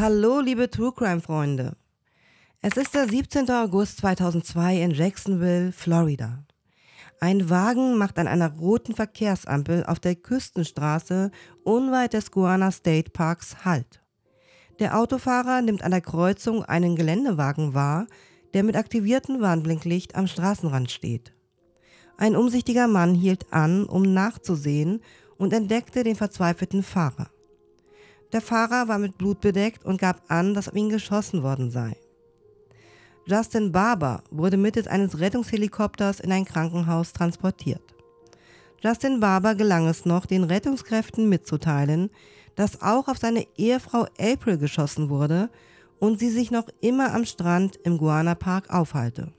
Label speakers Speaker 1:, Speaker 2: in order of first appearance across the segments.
Speaker 1: Hallo, liebe True Crime Freunde. Es ist der 17. August 2002 in Jacksonville, Florida. Ein Wagen macht an einer roten Verkehrsampel auf der Küstenstraße unweit des Guana State Parks Halt. Der Autofahrer nimmt an der Kreuzung einen Geländewagen wahr, der mit aktiviertem Warnblinklicht am Straßenrand steht. Ein umsichtiger Mann hielt an, um nachzusehen und entdeckte den verzweifelten Fahrer. Der Fahrer war mit Blut bedeckt und gab an, dass auf ihn geschossen worden sei. Justin Barber wurde mittels eines Rettungshelikopters in ein Krankenhaus transportiert. Justin Barber gelang es noch, den Rettungskräften mitzuteilen, dass auch auf seine Ehefrau April geschossen wurde und sie sich noch immer am Strand im Guana Park aufhalte.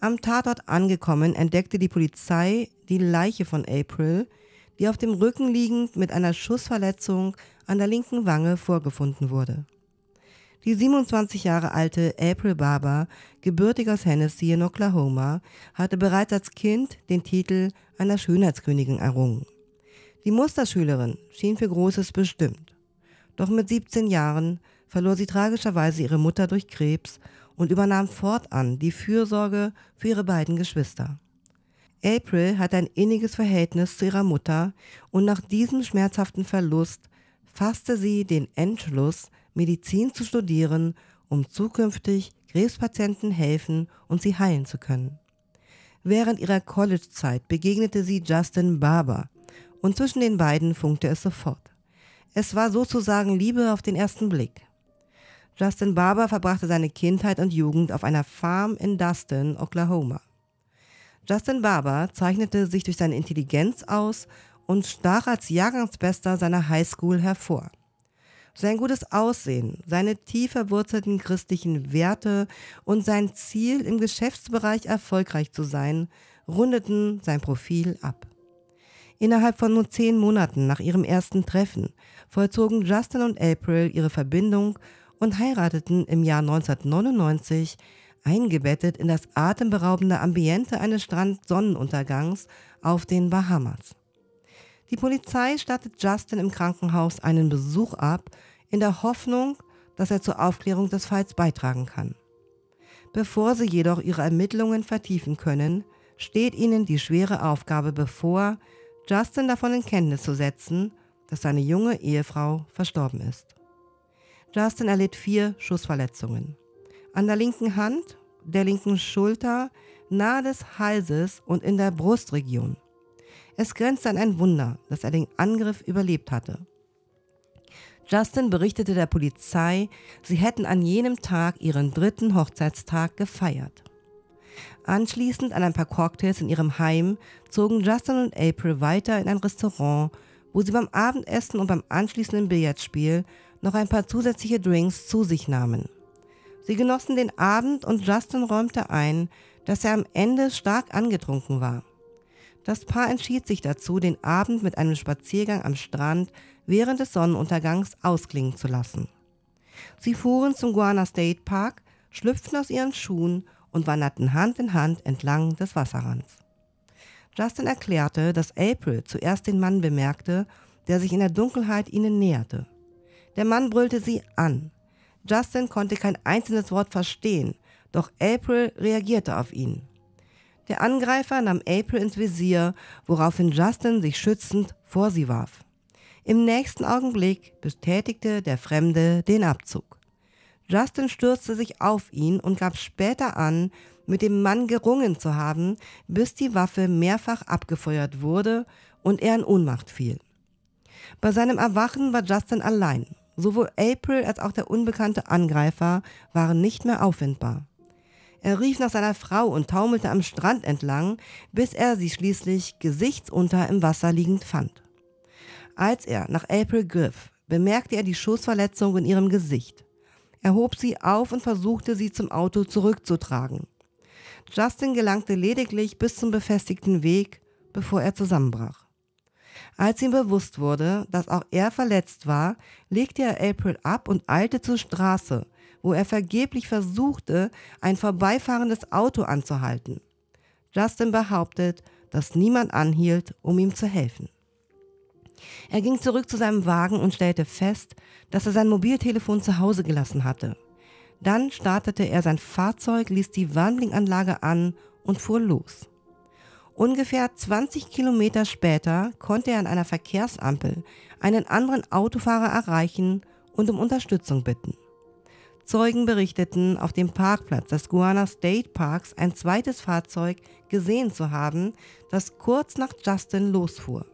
Speaker 1: Am Tatort angekommen entdeckte die Polizei die Leiche von April, die auf dem Rücken liegend mit einer Schussverletzung an der linken Wange vorgefunden wurde. Die 27 Jahre alte April Barber, gebürtig aus Hennessy in Oklahoma, hatte bereits als Kind den Titel einer Schönheitskönigin errungen. Die Musterschülerin schien für Großes bestimmt. Doch mit 17 Jahren verlor sie tragischerweise ihre Mutter durch Krebs und übernahm fortan die Fürsorge für ihre beiden Geschwister. April hat ein inniges Verhältnis zu ihrer Mutter und nach diesem schmerzhaften Verlust fasste sie den Entschluss, Medizin zu studieren, um zukünftig Krebspatienten helfen und sie heilen zu können. Während ihrer Collegezeit begegnete sie Justin Barber und zwischen den beiden funkte es sofort. Es war sozusagen Liebe auf den ersten Blick. Justin Barber verbrachte seine Kindheit und Jugend auf einer Farm in Dustin, Oklahoma. Justin Barber zeichnete sich durch seine Intelligenz aus und stach als Jahrgangsbester seiner Highschool hervor. Sein gutes Aussehen, seine tief verwurzelten christlichen Werte und sein Ziel, im Geschäftsbereich erfolgreich zu sein, rundeten sein Profil ab. Innerhalb von nur zehn Monaten nach ihrem ersten Treffen vollzogen Justin und April ihre Verbindung und heirateten im Jahr 1999 eingebettet in das atemberaubende Ambiente eines Strandsonnenuntergangs auf den Bahamas. Die Polizei stattet Justin im Krankenhaus einen Besuch ab, in der Hoffnung, dass er zur Aufklärung des Falls beitragen kann. Bevor sie jedoch ihre Ermittlungen vertiefen können, steht ihnen die schwere Aufgabe bevor, Justin davon in Kenntnis zu setzen, dass seine junge Ehefrau verstorben ist. Justin erlitt vier Schussverletzungen an der linken Hand, der linken Schulter, nahe des Halses und in der Brustregion. Es grenzt an ein Wunder, dass er den Angriff überlebt hatte. Justin berichtete der Polizei, sie hätten an jenem Tag ihren dritten Hochzeitstag gefeiert. Anschließend an ein paar Cocktails in ihrem Heim zogen Justin und April weiter in ein Restaurant, wo sie beim Abendessen und beim anschließenden Billardspiel noch ein paar zusätzliche Drinks zu sich nahmen. Sie genossen den Abend und Justin räumte ein, dass er am Ende stark angetrunken war. Das Paar entschied sich dazu, den Abend mit einem Spaziergang am Strand während des Sonnenuntergangs ausklingen zu lassen. Sie fuhren zum Guana State Park, schlüpften aus ihren Schuhen und wanderten Hand in Hand entlang des Wasserrands. Justin erklärte, dass April zuerst den Mann bemerkte, der sich in der Dunkelheit ihnen näherte. Der Mann brüllte sie an. Justin konnte kein einzelnes Wort verstehen, doch April reagierte auf ihn. Der Angreifer nahm April ins Visier, woraufhin Justin sich schützend vor sie warf. Im nächsten Augenblick bestätigte der Fremde den Abzug. Justin stürzte sich auf ihn und gab später an, mit dem Mann gerungen zu haben, bis die Waffe mehrfach abgefeuert wurde und er in Ohnmacht fiel. Bei seinem Erwachen war Justin allein. Sowohl April als auch der unbekannte Angreifer waren nicht mehr auffindbar. Er rief nach seiner Frau und taumelte am Strand entlang, bis er sie schließlich gesichtsunter im Wasser liegend fand. Als er nach April griff, bemerkte er die Schussverletzung in ihrem Gesicht. Er hob sie auf und versuchte, sie zum Auto zurückzutragen. Justin gelangte lediglich bis zum befestigten Weg, bevor er zusammenbrach. Als ihm bewusst wurde, dass auch er verletzt war, legte er April ab und eilte zur Straße, wo er vergeblich versuchte, ein vorbeifahrendes Auto anzuhalten. Justin behauptet, dass niemand anhielt, um ihm zu helfen. Er ging zurück zu seinem Wagen und stellte fest, dass er sein Mobiltelefon zu Hause gelassen hatte. Dann startete er sein Fahrzeug, ließ die Warnblinkanlage an und fuhr los. Ungefähr 20 Kilometer später konnte er an einer Verkehrsampel einen anderen Autofahrer erreichen und um Unterstützung bitten. Zeugen berichteten, auf dem Parkplatz des Guana State Parks ein zweites Fahrzeug gesehen zu haben, das kurz nach Justin losfuhr.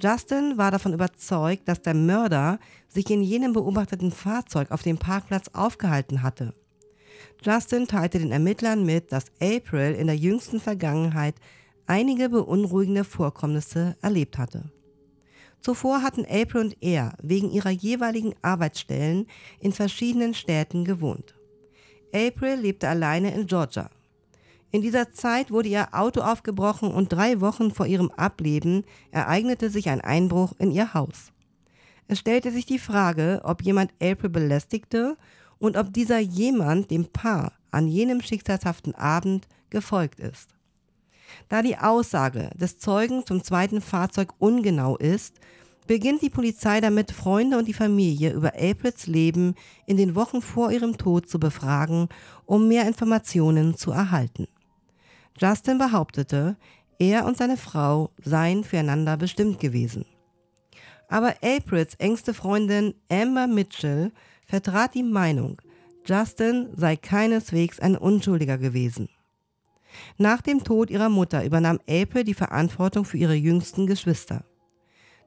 Speaker 1: Justin war davon überzeugt, dass der Mörder sich in jenem beobachteten Fahrzeug auf dem Parkplatz aufgehalten hatte Justin teilte den Ermittlern mit, dass April in der jüngsten Vergangenheit einige beunruhigende Vorkommnisse erlebt hatte. Zuvor hatten April und er wegen ihrer jeweiligen Arbeitsstellen in verschiedenen Städten gewohnt. April lebte alleine in Georgia. In dieser Zeit wurde ihr Auto aufgebrochen und drei Wochen vor ihrem Ableben ereignete sich ein Einbruch in ihr Haus. Es stellte sich die Frage, ob jemand April belästigte und ob dieser jemand dem Paar an jenem schicksalshaften Abend gefolgt ist. Da die Aussage des Zeugen zum zweiten Fahrzeug ungenau ist, beginnt die Polizei damit, Freunde und die Familie über Aprils Leben in den Wochen vor ihrem Tod zu befragen, um mehr Informationen zu erhalten. Justin behauptete, er und seine Frau seien füreinander bestimmt gewesen. Aber Aprils engste Freundin Amber Mitchell vertrat die Meinung, Justin sei keineswegs ein Unschuldiger gewesen. Nach dem Tod ihrer Mutter übernahm April die Verantwortung für ihre jüngsten Geschwister.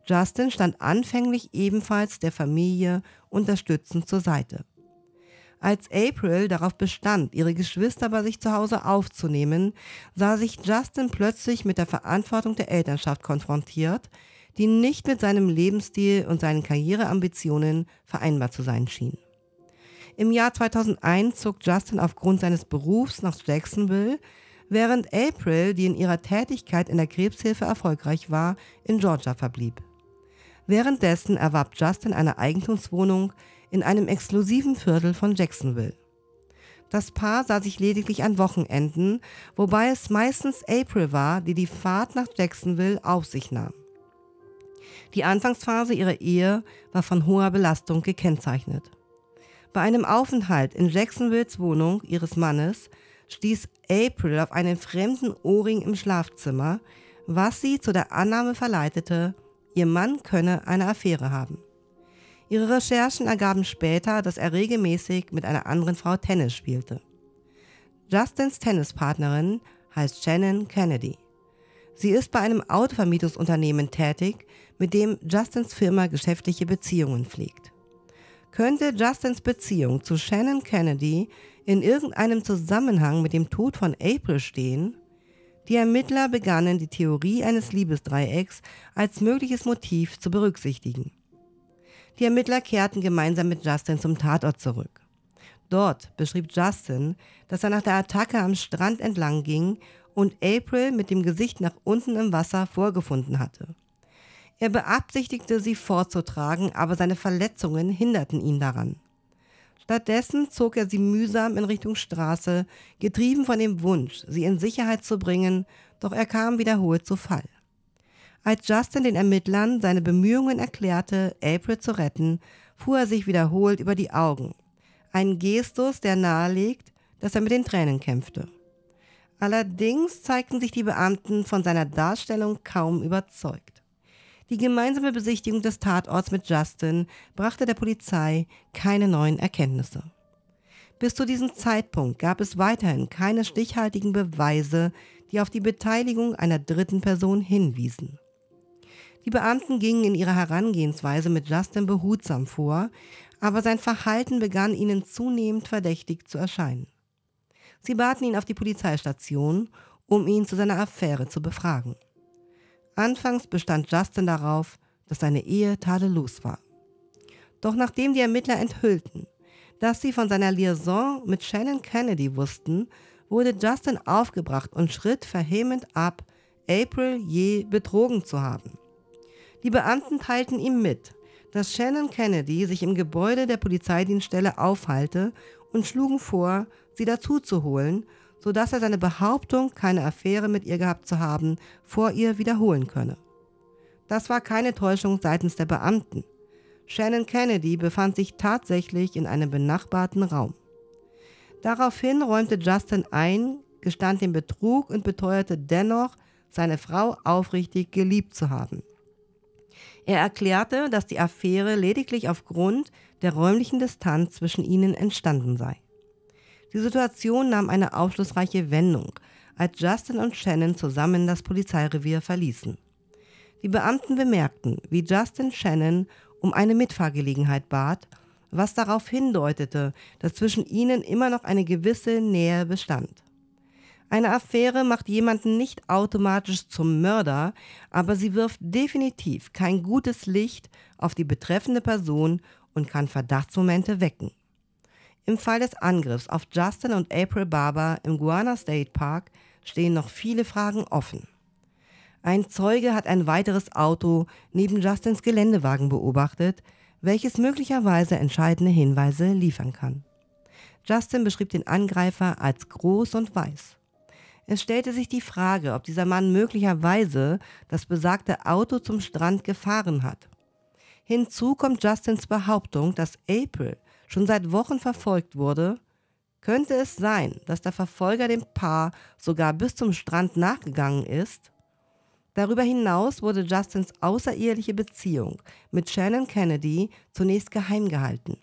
Speaker 1: Justin stand anfänglich ebenfalls der Familie unterstützend zur Seite. Als April darauf bestand, ihre Geschwister bei sich zu Hause aufzunehmen, sah sich Justin plötzlich mit der Verantwortung der Elternschaft konfrontiert, die nicht mit seinem Lebensstil und seinen Karriereambitionen vereinbar zu sein schienen. Im Jahr 2001 zog Justin aufgrund seines Berufs nach Jacksonville, während April, die in ihrer Tätigkeit in der Krebshilfe erfolgreich war, in Georgia verblieb. Währenddessen erwarb Justin eine Eigentumswohnung in einem exklusiven Viertel von Jacksonville. Das Paar sah sich lediglich an Wochenenden, wobei es meistens April war, die die Fahrt nach Jacksonville auf sich nahm. Die Anfangsphase ihrer Ehe war von hoher Belastung gekennzeichnet. Bei einem Aufenthalt in Jacksonvilles Wohnung ihres Mannes stieß April auf einen fremden Ohrring im Schlafzimmer, was sie zu der Annahme verleitete, ihr Mann könne eine Affäre haben. Ihre Recherchen ergaben später, dass er regelmäßig mit einer anderen Frau Tennis spielte. Justins Tennispartnerin heißt Shannon Kennedy. Sie ist bei einem Autovermietungsunternehmen tätig, mit dem Justins Firma geschäftliche Beziehungen pflegt. Könnte Justins Beziehung zu Shannon Kennedy in irgendeinem Zusammenhang mit dem Tod von April stehen? Die Ermittler begannen die Theorie eines Liebesdreiecks als mögliches Motiv zu berücksichtigen. Die Ermittler kehrten gemeinsam mit Justin zum Tatort zurück. Dort beschrieb Justin, dass er nach der Attacke am Strand entlang ging und April mit dem Gesicht nach unten im Wasser vorgefunden hatte. Er beabsichtigte, sie fortzutragen, aber seine Verletzungen hinderten ihn daran. Stattdessen zog er sie mühsam in Richtung Straße, getrieben von dem Wunsch, sie in Sicherheit zu bringen, doch er kam wiederholt zu Fall. Als Justin den Ermittlern seine Bemühungen erklärte, April zu retten, fuhr er sich wiederholt über die Augen. Ein Gestus, der nahelegt, dass er mit den Tränen kämpfte. Allerdings zeigten sich die Beamten von seiner Darstellung kaum überzeugt. Die gemeinsame Besichtigung des Tatorts mit Justin brachte der Polizei keine neuen Erkenntnisse. Bis zu diesem Zeitpunkt gab es weiterhin keine stichhaltigen Beweise, die auf die Beteiligung einer dritten Person hinwiesen. Die Beamten gingen in ihrer Herangehensweise mit Justin behutsam vor, aber sein Verhalten begann ihnen zunehmend verdächtig zu erscheinen. Sie baten ihn auf die Polizeistation, um ihn zu seiner Affäre zu befragen. Anfangs bestand Justin darauf, dass seine Ehe tadellos war. Doch nachdem die Ermittler enthüllten, dass sie von seiner Liaison mit Shannon Kennedy wussten, wurde Justin aufgebracht und schritt verhehend ab, April je betrogen zu haben. Die Beamten teilten ihm mit, dass Shannon Kennedy sich im Gebäude der Polizeidienststelle aufhalte und schlugen vor, sie dazu zu holen, sodass er seine Behauptung, keine Affäre mit ihr gehabt zu haben, vor ihr wiederholen könne. Das war keine Täuschung seitens der Beamten. Shannon Kennedy befand sich tatsächlich in einem benachbarten Raum. Daraufhin räumte Justin ein, gestand den Betrug und beteuerte dennoch, seine Frau aufrichtig geliebt zu haben. Er erklärte, dass die Affäre lediglich aufgrund der räumlichen Distanz zwischen ihnen entstanden sei. Die Situation nahm eine aufschlussreiche Wendung, als Justin und Shannon zusammen das Polizeirevier verließen. Die Beamten bemerkten, wie Justin Shannon um eine Mitfahrgelegenheit bat, was darauf hindeutete, dass zwischen ihnen immer noch eine gewisse Nähe bestand. Eine Affäre macht jemanden nicht automatisch zum Mörder, aber sie wirft definitiv kein gutes Licht auf die betreffende Person und kann Verdachtsmomente wecken. Im Fall des Angriffs auf Justin und April Barber im Guana State Park stehen noch viele Fragen offen. Ein Zeuge hat ein weiteres Auto neben Justins Geländewagen beobachtet, welches möglicherweise entscheidende Hinweise liefern kann. Justin beschrieb den Angreifer als groß und weiß. Es stellte sich die Frage, ob dieser Mann möglicherweise das besagte Auto zum Strand gefahren hat. Hinzu kommt Justins Behauptung, dass April schon seit Wochen verfolgt wurde, könnte es sein, dass der Verfolger dem Paar sogar bis zum Strand nachgegangen ist? Darüber hinaus wurde Justins außereheliche Beziehung mit Shannon Kennedy zunächst geheim gehalten.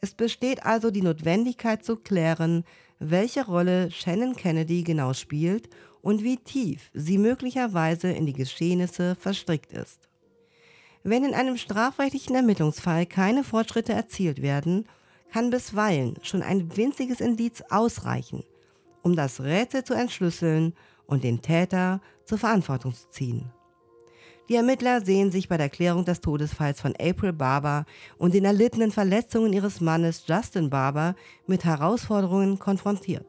Speaker 1: Es besteht also die Notwendigkeit zu klären, welche Rolle Shannon Kennedy genau spielt und wie tief sie möglicherweise in die Geschehnisse verstrickt ist. Wenn in einem strafrechtlichen Ermittlungsfall keine Fortschritte erzielt werden, kann bisweilen schon ein winziges Indiz ausreichen, um das Rätsel zu entschlüsseln und den Täter zur Verantwortung zu ziehen. Die Ermittler sehen sich bei der Klärung des Todesfalls von April Barber und den erlittenen Verletzungen ihres Mannes Justin Barber mit Herausforderungen konfrontiert.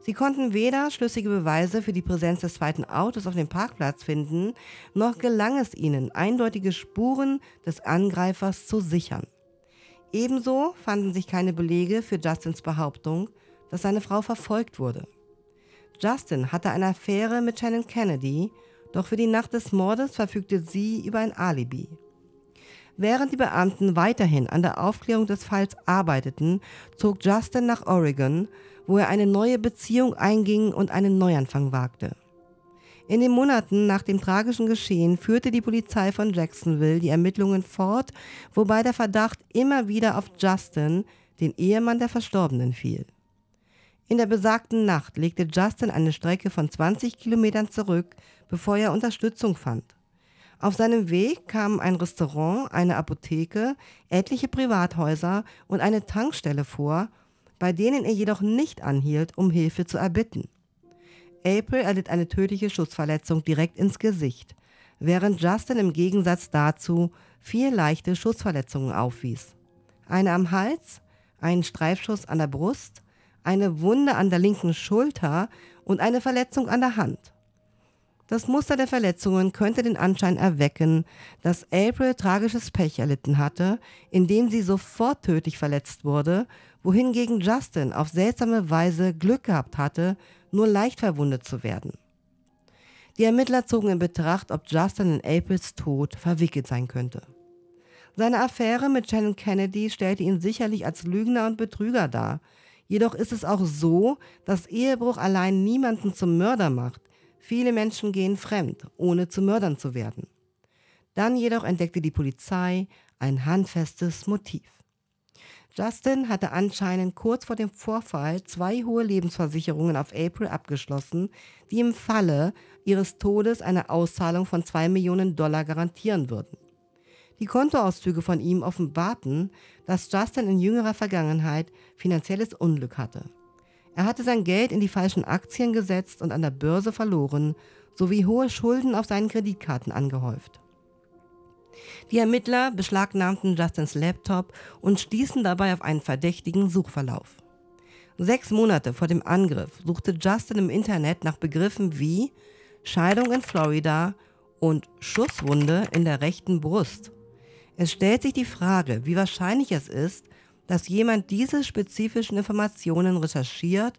Speaker 1: Sie konnten weder schlüssige Beweise für die Präsenz des zweiten Autos auf dem Parkplatz finden, noch gelang es ihnen, eindeutige Spuren des Angreifers zu sichern. Ebenso fanden sich keine Belege für Justins Behauptung, dass seine Frau verfolgt wurde. Justin hatte eine Affäre mit Shannon Kennedy, doch für die Nacht des Mordes verfügte sie über ein Alibi. Während die Beamten weiterhin an der Aufklärung des Falls arbeiteten, zog Justin nach Oregon, wo er eine neue Beziehung einging und einen Neuanfang wagte. In den Monaten nach dem tragischen Geschehen führte die Polizei von Jacksonville die Ermittlungen fort, wobei der Verdacht immer wieder auf Justin, den Ehemann der Verstorbenen, fiel. In der besagten Nacht legte Justin eine Strecke von 20 Kilometern zurück, bevor er Unterstützung fand. Auf seinem Weg kamen ein Restaurant, eine Apotheke, etliche Privathäuser und eine Tankstelle vor, bei denen er jedoch nicht anhielt, um Hilfe zu erbitten. April erlitt eine tödliche Schussverletzung direkt ins Gesicht, während Justin im Gegensatz dazu vier leichte Schussverletzungen aufwies. Eine am Hals, einen Streifschuss an der Brust, eine Wunde an der linken Schulter und eine Verletzung an der Hand. Das Muster der Verletzungen könnte den Anschein erwecken, dass April tragisches Pech erlitten hatte, indem sie sofort tödlich verletzt wurde wohingegen Justin auf seltsame Weise Glück gehabt hatte, nur leicht verwundet zu werden. Die Ermittler zogen in Betracht, ob Justin in Aples Tod verwickelt sein könnte. Seine Affäre mit Shannon Kennedy stellte ihn sicherlich als Lügner und Betrüger dar. Jedoch ist es auch so, dass Ehebruch allein niemanden zum Mörder macht. Viele Menschen gehen fremd, ohne zu Mördern zu werden. Dann jedoch entdeckte die Polizei ein handfestes Motiv. Justin hatte anscheinend kurz vor dem Vorfall zwei hohe Lebensversicherungen auf April abgeschlossen, die im Falle ihres Todes eine Auszahlung von 2 Millionen Dollar garantieren würden. Die Kontoauszüge von ihm offenbarten, dass Justin in jüngerer Vergangenheit finanzielles Unglück hatte. Er hatte sein Geld in die falschen Aktien gesetzt und an der Börse verloren, sowie hohe Schulden auf seinen Kreditkarten angehäuft. Die Ermittler beschlagnahmten Justins Laptop und stießen dabei auf einen verdächtigen Suchverlauf. Sechs Monate vor dem Angriff suchte Justin im Internet nach Begriffen wie Scheidung in Florida und Schusswunde in der rechten Brust. Es stellt sich die Frage, wie wahrscheinlich es ist, dass jemand diese spezifischen Informationen recherchiert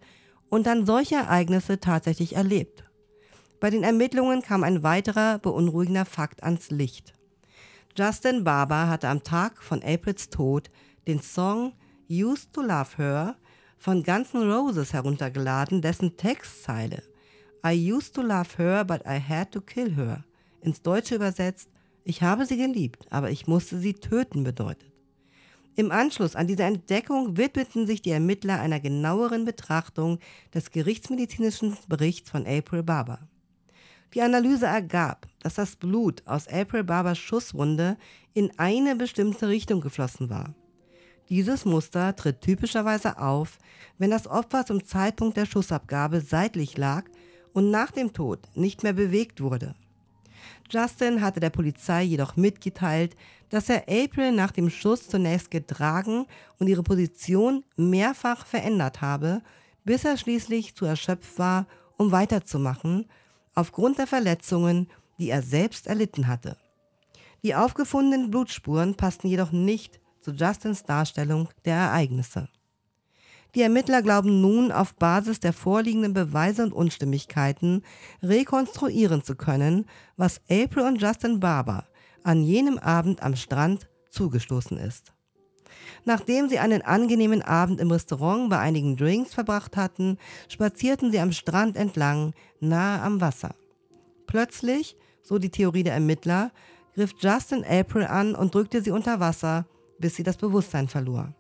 Speaker 1: und dann solche Ereignisse tatsächlich erlebt. Bei den Ermittlungen kam ein weiterer beunruhigender Fakt ans Licht. Justin Barber hatte am Tag von Aprils Tod den Song Used to Love Her von Guns N' Roses heruntergeladen, dessen Textzeile I used to love her, but I had to kill her ins Deutsche übersetzt Ich habe sie geliebt, aber ich musste sie töten bedeutet. Im Anschluss an diese Entdeckung widmeten sich die Ermittler einer genaueren Betrachtung des gerichtsmedizinischen Berichts von April Barber. Die Analyse ergab, dass das Blut aus April Barbers Schusswunde in eine bestimmte Richtung geflossen war. Dieses Muster tritt typischerweise auf, wenn das Opfer zum Zeitpunkt der Schussabgabe seitlich lag und nach dem Tod nicht mehr bewegt wurde. Justin hatte der Polizei jedoch mitgeteilt, dass er April nach dem Schuss zunächst getragen und ihre Position mehrfach verändert habe, bis er schließlich zu erschöpft war, um weiterzumachen, aufgrund der Verletzungen die er selbst erlitten hatte. Die aufgefundenen Blutspuren passten jedoch nicht zu Justins Darstellung der Ereignisse. Die Ermittler glauben nun auf Basis der vorliegenden Beweise und Unstimmigkeiten rekonstruieren zu können, was April und Justin Barber an jenem Abend am Strand zugestoßen ist. Nachdem sie einen angenehmen Abend im Restaurant bei einigen Drinks verbracht hatten, spazierten sie am Strand entlang, nahe am Wasser. Plötzlich so die Theorie der Ermittler, griff Justin April an und drückte sie unter Wasser, bis sie das Bewusstsein verlor.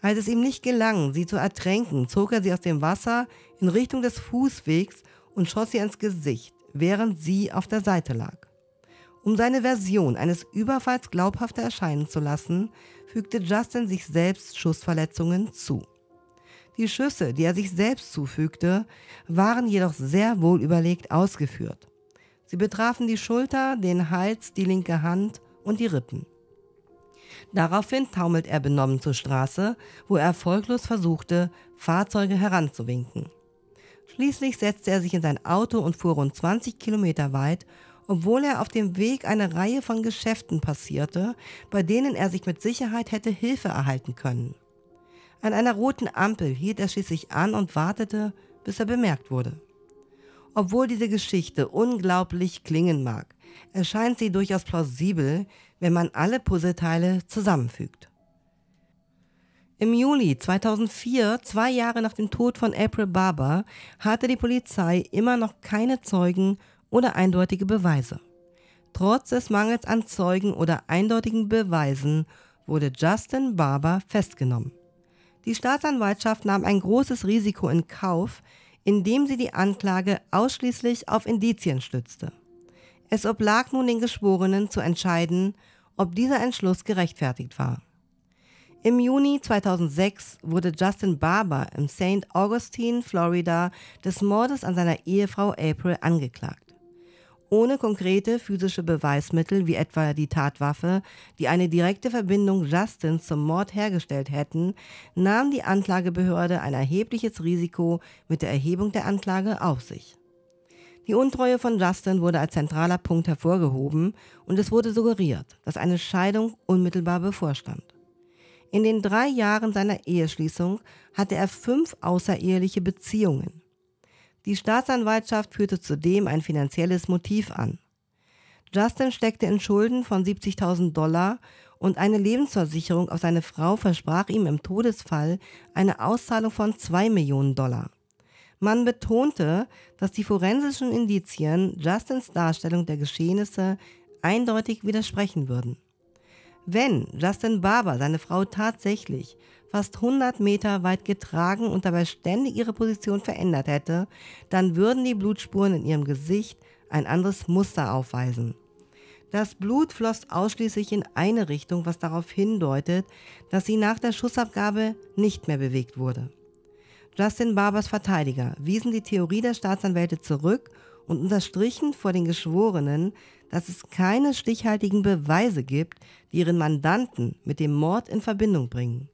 Speaker 1: Als es ihm nicht gelang, sie zu ertränken, zog er sie aus dem Wasser in Richtung des Fußwegs und schoss ihr ins Gesicht, während sie auf der Seite lag. Um seine Version eines Überfalls glaubhafter erscheinen zu lassen, fügte Justin sich selbst Schussverletzungen zu. Die Schüsse, die er sich selbst zufügte, waren jedoch sehr wohl überlegt ausgeführt. Sie betrafen die Schulter, den Hals, die linke Hand und die Rippen. Daraufhin taumelt er benommen zur Straße, wo er erfolglos versuchte, Fahrzeuge heranzuwinken. Schließlich setzte er sich in sein Auto und fuhr rund 20 Kilometer weit, obwohl er auf dem Weg eine Reihe von Geschäften passierte, bei denen er sich mit Sicherheit hätte Hilfe erhalten können. An einer roten Ampel hielt er schließlich an und wartete, bis er bemerkt wurde. Obwohl diese Geschichte unglaublich klingen mag, erscheint sie durchaus plausibel, wenn man alle Puzzleteile zusammenfügt. Im Juli 2004, zwei Jahre nach dem Tod von April Barber, hatte die Polizei immer noch keine Zeugen oder eindeutige Beweise. Trotz des Mangels an Zeugen oder eindeutigen Beweisen wurde Justin Barber festgenommen. Die Staatsanwaltschaft nahm ein großes Risiko in Kauf, indem sie die Anklage ausschließlich auf Indizien stützte. Es oblag nun den Geschworenen zu entscheiden, ob dieser Entschluss gerechtfertigt war. Im Juni 2006 wurde Justin Barber im St. Augustine, Florida, des Mordes an seiner Ehefrau April angeklagt ohne konkrete physische Beweismittel wie etwa die Tatwaffe, die eine direkte Verbindung Justins zum Mord hergestellt hätten, nahm die Anklagebehörde ein erhebliches Risiko mit der Erhebung der Anklage auf sich. Die Untreue von Justin wurde als zentraler Punkt hervorgehoben und es wurde suggeriert, dass eine Scheidung unmittelbar bevorstand. In den drei Jahren seiner Eheschließung hatte er fünf außereheliche Beziehungen. Die Staatsanwaltschaft führte zudem ein finanzielles Motiv an. Justin steckte in Schulden von 70.000 Dollar und eine Lebensversicherung auf seine Frau versprach ihm im Todesfall eine Auszahlung von 2 Millionen Dollar. Man betonte, dass die forensischen Indizien Justins Darstellung der Geschehnisse eindeutig widersprechen würden. Wenn Justin Barber seine Frau tatsächlich fast 100 Meter weit getragen und dabei ständig ihre Position verändert hätte, dann würden die Blutspuren in ihrem Gesicht ein anderes Muster aufweisen. Das Blut floss ausschließlich in eine Richtung, was darauf hindeutet, dass sie nach der Schussabgabe nicht mehr bewegt wurde. Justin Barbers Verteidiger wiesen die Theorie der Staatsanwälte zurück und unterstrichen vor den Geschworenen, dass es keine stichhaltigen Beweise gibt, die ihren Mandanten mit dem Mord in Verbindung bringen.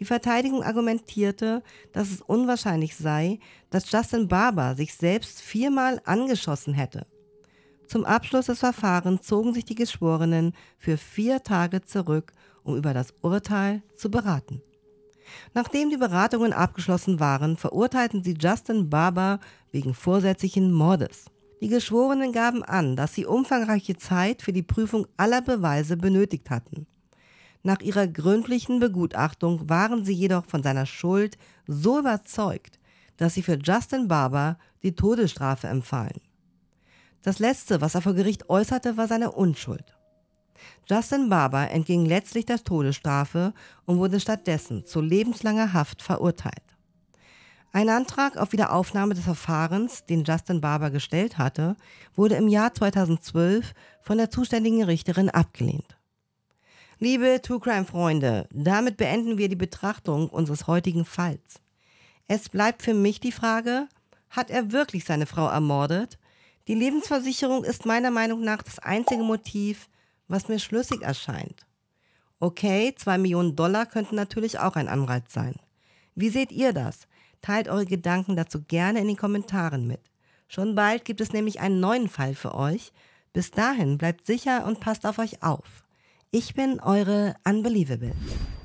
Speaker 1: Die Verteidigung argumentierte, dass es unwahrscheinlich sei, dass Justin Barber sich selbst viermal angeschossen hätte. Zum Abschluss des Verfahrens zogen sich die Geschworenen für vier Tage zurück, um über das Urteil zu beraten. Nachdem die Beratungen abgeschlossen waren, verurteilten sie Justin Barber wegen vorsätzlichen Mordes. Die Geschworenen gaben an, dass sie umfangreiche Zeit für die Prüfung aller Beweise benötigt hatten. Nach ihrer gründlichen Begutachtung waren sie jedoch von seiner Schuld so überzeugt, dass sie für Justin Barber die Todesstrafe empfahlen. Das Letzte, was er vor Gericht äußerte, war seine Unschuld. Justin Barber entging letztlich der Todesstrafe und wurde stattdessen zu lebenslanger Haft verurteilt. Ein Antrag auf Wiederaufnahme des Verfahrens, den Justin Barber gestellt hatte, wurde im Jahr 2012 von der zuständigen Richterin abgelehnt. Liebe True Crime Freunde, damit beenden wir die Betrachtung unseres heutigen Falls. Es bleibt für mich die Frage, hat er wirklich seine Frau ermordet? Die Lebensversicherung ist meiner Meinung nach das einzige Motiv, was mir schlüssig erscheint. Okay, 2 Millionen Dollar könnten natürlich auch ein Anreiz sein. Wie seht ihr das? Teilt eure Gedanken dazu gerne in den Kommentaren mit. Schon bald gibt es nämlich einen neuen Fall für euch. Bis dahin bleibt sicher und passt auf euch auf. Ich bin eure Unbelievable.